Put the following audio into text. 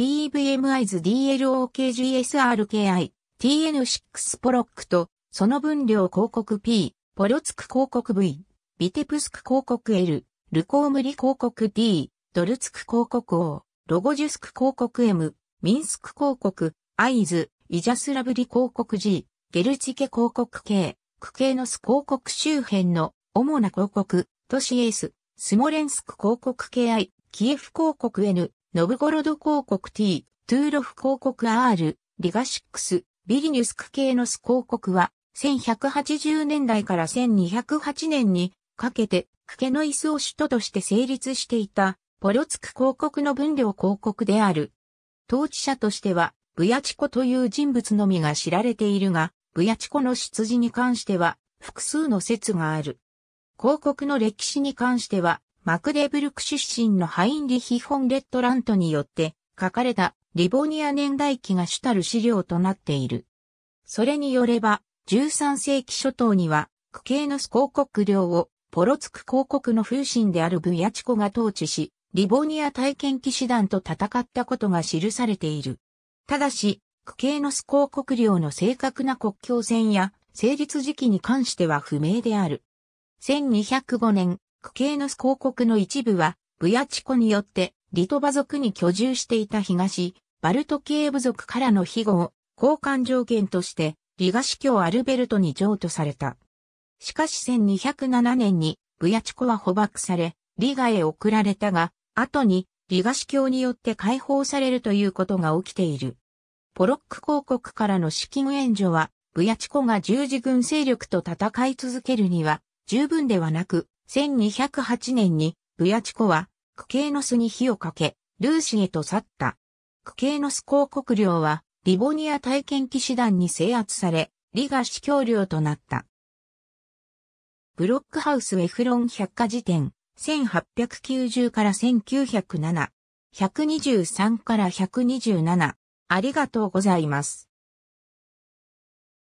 PEVMIs DLOKGSRKI TN6 ポロックとその分量広告 P、ポロツク広告 V、ビテプスク広告 L、ルコームリ広告 D、ドルツク広告 O、ロゴジュスク広告 M、ミンスク広告、アイズ、イジャスラブリ広告 G、ゲルチケ広告 K、クケノス広告周辺の主な広告、都市エース、スモレンスク広告 KI、キエフ広告 N、ノブゴロド広告 T、トゥーロフ広告 R、リガシックス、ビリニュスク系のス広告は、1180年代から1208年にかけて、クケノイスを首都として成立していた、ポロツク広告の分量広告である。統治者としては、ブヤチコという人物のみが知られているが、ブヤチコの出自に関しては、複数の説がある。広告の歴史に関しては、マクデブルク出身のハインリヒ・フォン・レットラントによって書かれたリボニア年代記が主たる資料となっている。それによれば、13世紀初頭には、クケース広告領をポロツク広告の風神であるブヤチコが統治し、リボニア体験騎士団と戦ったことが記されている。ただし、クケーノス公国領の正確な国境線や成立時期に関しては不明である。1205年、区系の広告の一部は、ブヤチコによって、リトバ族に居住していた東、バルト系部族からの庇護を、交換条件として、リガ司教アルベルトに譲渡された。しかし1207年に、ブヤチコは捕獲され、リガへ送られたが、後に、リガ司教によって解放されるということが起きている。ポロック広告からの資金援助は、ブヤチコが十字軍勢力と戦い続けるには、十分ではなく、1208年に、ブヤチコは、クケーノスに火をかけ、ルーシへと去った。クケーノス公国領は、リボニア体験騎士団に制圧され、リガ司教領となった。ブロックハウスエフロン百科事典、1890から1907、123から127、ありがとうございます。